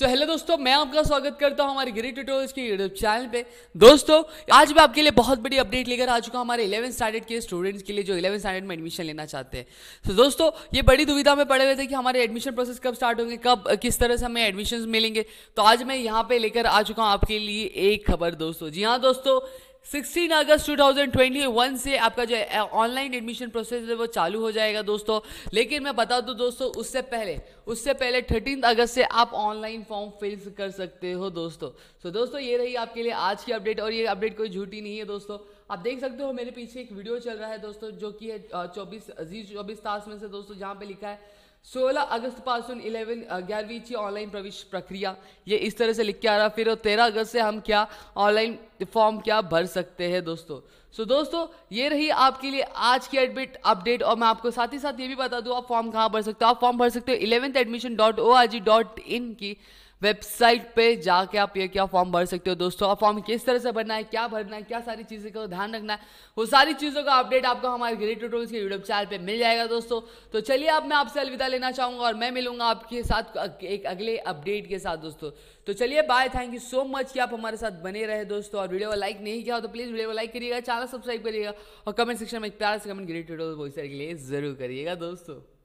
so hello दोस्तों मैं आपका स्वागत करता हूं हमारे ग्रेट ट्यूटोरियल्स के यूट्यूब चैनल पे दोस्तों आज मैं आपके लिए बहुत बड़ी अपडेट लेकर आ चुका हूं हमारे इलेवन स्टैंडर्ड के स्टूडेंट्स के लिए जो इलेवन स्टैंडर्ड में एडमिशन लेना चाहते हैं सो so, दोस्तों ये बड़ी दुविधा में पड़े हुए थे कि हमारे एडमिशन प्रोसेस कब स्टार्ट होंगे कब किस तरह से हमें एडमिशन मिलेंगे तो आज मैं यहाँ पे लेकर आ चुका हूँ आपके लिए एक खबर दोस्तों जी हाँ दोस्तों 16 अगस्त 2021 से आपका जो ऑनलाइन एडमिशन प्रोसेस है वो चालू हो जाएगा दोस्तों लेकिन मैं बता दूं दोस्तों उससे पहले उससे पहले 13 अगस्त से आप ऑनलाइन फॉर्म फिल कर सकते हो दोस्तों सो so, दोस्तों ये रही आपके लिए आज की अपडेट और ये अपडेट कोई झूठी नहीं है दोस्तों आप देख सकते हो मेरे पीछे एक वीडियो चल रहा है दोस्तों जो कि है चौबीस जी चौबीस तास में से दोस्तों जहाँ पे लिखा है सोलह अगस्त पास इलेवन ग्यारहवीं ऑनलाइन प्रवेश प्रक्रिया ये इस तरह से लिख के आ रहा फिर तेरह अगस्त से हम क्या ऑनलाइन फॉर्म क्या भर सकते हैं दोस्तों सो so, दोस्तों ये रही आपके लिए आज की एडमिट अपडेट और मैं आपको साथ ही साथ ये भी बता दूँ आप फॉर्म कहाँ भर सकते हो आप फॉर्म भर सकते हो eleventh admission dot O R G dot in की वेबसाइट पे जाके आप ये क्या फॉर्म भर सकते हो दोस्तों आप फॉर्म किस तरह से भरना है क्या भरना है क्या सारी चीज़ों का ध्यान रखना है वो सारी चीज़ों का अपडेट आपको हमारे ग्रेट ट्यूटोरियल्स के यूट्यूब चैनल पे मिल जाएगा दोस्तों तो चलिए आप मैं आपसे अलविदा लेना चाहूँगा और मैं मिलूंगा आपके साथ एक अगले अपडेट के साथ दोस्तों तो चलिए bye thank you so much कि आप हमारे साथ बने रहे दोस्तों और और वीडियो को लाइक नहीं किया हो तो प्लीज़ वीडियो को लाइक करिएगा चैनल सब्सक्राइब करिएगा और कमेंट सेक्शन में प्यार से कमेंट गिरी ट्यूटोरियल सारे के लिए ज़रूर करिएगा दोस्तों